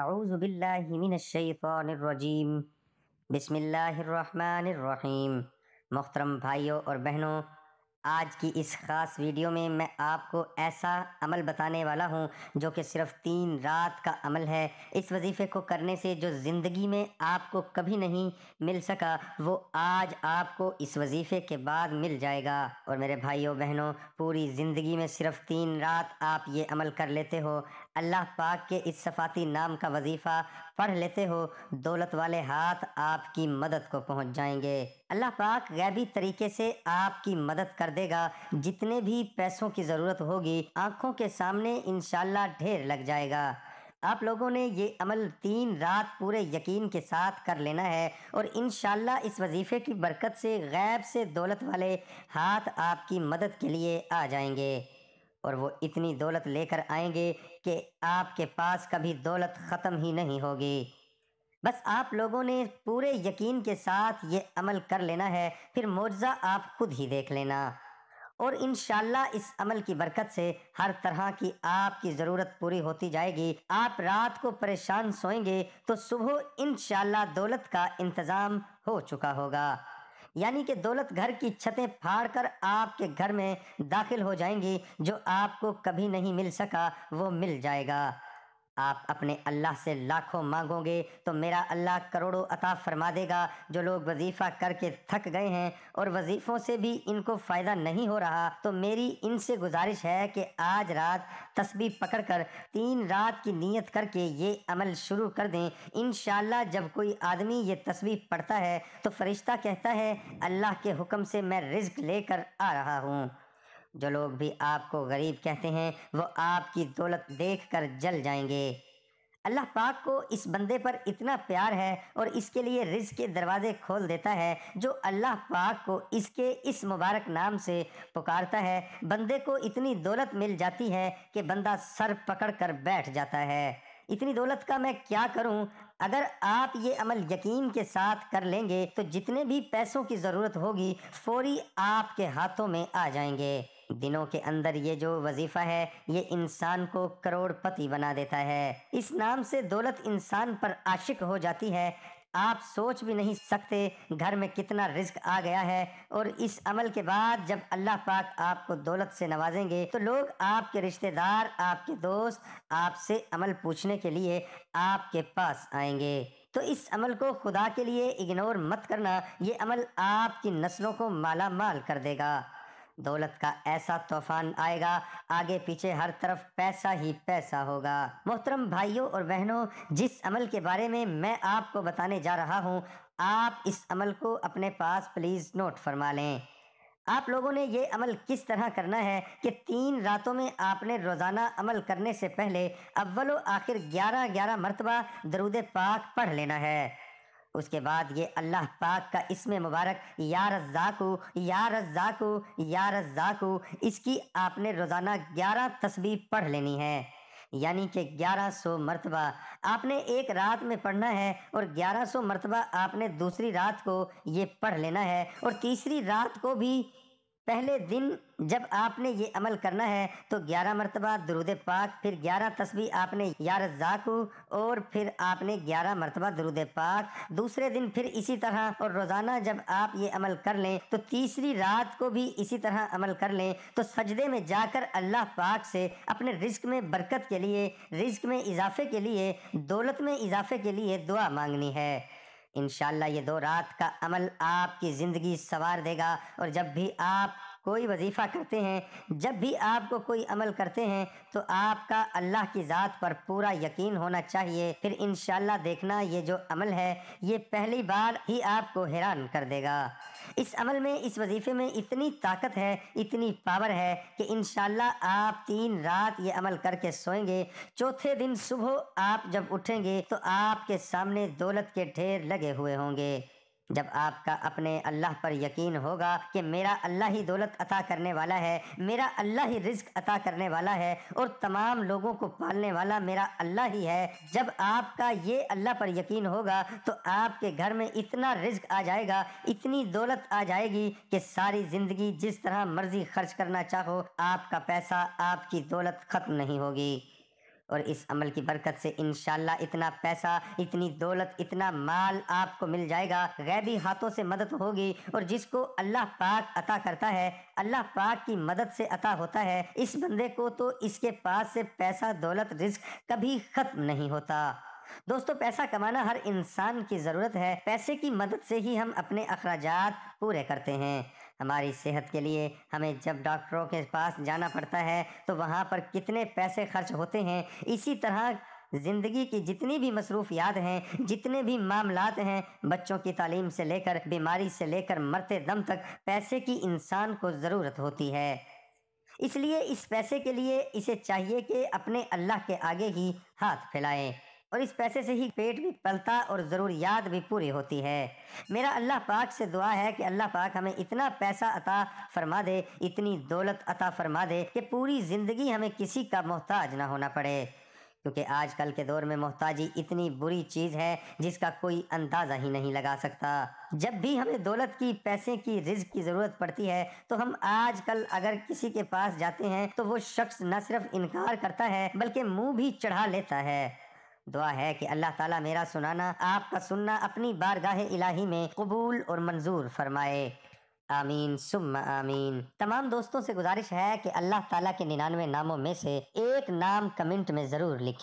अज़बिल्लाशैफ़ानरजीम बसमीम मोहतरम भाइयों और बहनों आज की इस ख़ास वीडियो में मैं आपको ऐसा अमल बताने वाला हूँ जो कि सिर्फ तीन रात का अमल है इस वजीफ़े को करने से जो ज़िंदगी में आपको कभी नहीं मिल सका वो आज आपको इस वजीफ़े के बाद मिल जाएगा और मेरे भाइयों बहनों पूरी ज़िंदगी में सिर्फ तीन रात आप ये अमल कर लेते हो अल्लाह पाक के इस सफ़ाती नाम का वजीफ़ा पढ़ लेते हो दौलत वाले हाथ आपकी मदद को पहुंच जाएंगे अल्लाह पाक गैबी तरीके से आपकी मदद कर देगा जितने भी पैसों की ज़रूरत होगी आँखों के सामने इनशाला ढेर लग जाएगा आप लोगों ने ये अमल तीन रात पूरे यकीन के साथ कर लेना है और इन इस वजीफ़े की बरकत से गैब से दौलत वाले हाथ आपकी मदद के लिए आ जाएंगे और वो इतनी दौलत लेकर आएंगे कि आपके पास कभी दौलत ख़त्म ही नहीं होगी बस आप लोगों ने पूरे यकीन के साथ ये अमल कर लेना है फिर मुआवजा आप खुद ही देख लेना और इन इस अमल की बरकत से हर तरह की आपकी ज़रूरत पूरी होती जाएगी आप रात को परेशान सोएंगे तो सुबह इन दौलत का इंतज़ाम हो चुका होगा यानी कि दौलत घर की छतें फाड़कर आपके घर में दाखिल हो जाएंगी जो आपको कभी नहीं मिल सका वो मिल जाएगा आप अपने अल्लाह से लाखों मांगोगे तो मेरा अल्लाह करोड़ों अता फरमा देगा जो लोग वजीफ़ा करके थक गए हैं और वजीफ़ों से भी इनको फ़ायदा नहीं हो रहा तो मेरी इनसे गुजारिश है कि आज रात तस्बी पकड़ कर तीन रात की नीयत करके ये अमल शुरू कर दें इन जब कोई आदमी ये तस्बी पढ़ता है तो फरिश्ता कहता है अल्लाह के हुक्म से मैं रिज्क लेकर आ रहा हूँ जो लोग भी आपको गरीब कहते हैं वो आपकी दौलत देखकर जल जाएंगे अल्लाह पाक को इस बंदे पर इतना प्यार है और इसके लिए रिज के दरवाजे खोल देता है जो अल्लाह पाक को इसके इस मुबारक नाम से पुकारता है बंदे को इतनी दौलत मिल जाती है कि बंदा सर पकड़ कर बैठ जाता है इतनी दौलत का मैं क्या करूं अगर आप ये अमल यकीन के साथ कर लेंगे तो जितने भी पैसों की ज़रूरत होगी फौरी आपके हाथों में आ जाएंगे दिनों के अंदर ये जो वजीफ़ा है ये इंसान को करोड़पति बना देता है इस नाम से दौलत इंसान पर आशिक हो जाती है आप सोच भी नहीं सकते घर में कितना रिस्क आ गया है और इस अमल के बाद जब अल्लाह पाक आपको दौलत से नवाजेंगे तो लोग आपके रिश्तेदार आपके दोस्त आपसे अमल पूछने के लिए आपके पास आएंगे तो इस अमल को खुदा के लिए इग्नोर मत करना ये अमल आपकी नस्लों को माला माल कर देगा दौलत का ऐसा तूफान आएगा आगे पीछे हर तरफ पैसा ही पैसा होगा मोहतरम भाइयों और बहनों जिस अमल के बारे में मैं आपको बताने जा रहा हूँ आप इस अमल को अपने पास प्लीज़ नोट फरमा लें आप लोगों ने ये अमल किस तरह करना है कि तीन रातों में आपने रोज़ाना अमल करने से पहले अव्वल आखिर ग्यारह ग्यारह मरतबा दरूद पाक पढ़ लेना है उसके बाद ये अल्लाह पाक का इसमें मुबारक या रज़ाकू या रज़ाकू या रज़ाकू इसकी आपने रोज़ाना ग्यारह तस्वीर पढ़ लेनी है यानी कि 1100 मरतबा आपने एक रात में पढ़ना है और 1100 मरतबा आपने दूसरी रात को ये पढ़ लेना है और तीसरी रात को भी पहले दिन जब आपने ये अमल करना है तो ग्यारह मरतबा दरुद पाक फिर ग्यारह तस्वीर आपने यार जाकू और फिर आपने ग्यारह मरतबा दरुद पाक दूसरे दिन फिर इसी तरह और रोज़ाना जब आप ये अमल कर लें तो तीसरी रात को भी इसी तरह अमल कर लें तो सजदे में जाकर अल्लाह पाक से अपने रिस्क में बरकत के लिए रिस्क में इजाफे के लिए दौलत में इजाफे के लिए दुआ मांगनी है इन ये दो रात का अमल आपकी ज़िंदगी संवार देगा और जब भी आप कोई वजीफ़ा करते हैं जब भी आपको कोई अमल करते हैं तो आपका अल्लाह की ज़ात पर पूरा यकीन होना चाहिए फिर इन देखना ये जो अमल है ये पहली बार ही आपको हैरान कर देगा इस अमल में इस वजीफ़े में इतनी ताकत है इतनी पावर है कि इन आप तीन रात ये अमल करके सोएंगे चौथे दिन सुबह आप जब उठेंगे तो आपके सामने दौलत के ढेर लगे हुए होंगे जब आपका अपने अल्लाह पर यकीन होगा कि मेरा अल्लाह ही दौलत अता करने वाला है मेरा अल्लाह ही रिस्क अता करने वाला है और तमाम लोगों को पालने वाला मेरा अल्लाह ही है जब आपका ये अल्लाह पर यकीन होगा तो आपके घर में इतना रिस्क आ जाएगा इतनी दौलत आ जाएगी कि सारी ज़िंदगी जिस तरह मर्जी खर्च करना चाहो आपका पैसा आपकी दौलत ख़त्म नहीं होगी और इस अमल की बरकत से इन इतना पैसा इतनी दौलत इतना माल आपको मिल जाएगा गैबी हाथों से मदद होगी और जिसको अल्लाह पाक अता करता है अल्लाह पाक की मदद से अता होता है इस बंदे को तो इसके पास से पैसा दौलत रिस्क कभी ख़त्म नहीं होता दोस्तों पैसा कमाना हर इंसान की ज़रूरत है पैसे की मदद से ही हम अपने अखराज पूरे करते हैं हमारी सेहत के लिए हमें जब डॉक्टरों के पास जाना पड़ता है तो वहाँ पर कितने पैसे खर्च होते हैं इसी तरह ज़िंदगी की जितनी भी मसरूफियात हैं जितने भी मामलात हैं बच्चों की तालीम से लेकर बीमारी से लेकर मरते दम तक पैसे की इंसान को ज़रूरत होती है इसलिए इस पैसे के लिए इसे चाहिए कि अपने अल्लाह के आगे ही हाथ फैलाएं और इस पैसे से ही पेट भी पलता और ज़रूरियात भी पूरी होती है मेरा अल्लाह पाक से दुआ है कि अल्लाह पाक हमें इतना पैसा अता फरमा दे इतनी दौलत अता फरमा दे कि पूरी ज़िंदगी हमें किसी का मोहताज ना होना पड़े क्योंकि आजकल के दौर में मोहताजी इतनी बुरी चीज़ है जिसका कोई अंदाज़ा ही नहीं लगा सकता जब भी हमें दौलत की पैसे की रिज की ज़रूरत पड़ती है तो हम आजकल अगर किसी के पास जाते हैं तो वो शख्स न सिर्फ इनकार करता है बल्कि मुंह भी चढ़ा लेता है दुआ है कि अल्लाह ताला मेरा सुनाना आपका सुनना अपनी बारगाह इलाही में कबूल और मंजूर फरमाए आमीन सुम आमीन तमाम दोस्तों से गुजारिश है कि अल्लाह ताला के निन्यानवे नामों में से एक नाम कमेंट में ज़रूर लिखें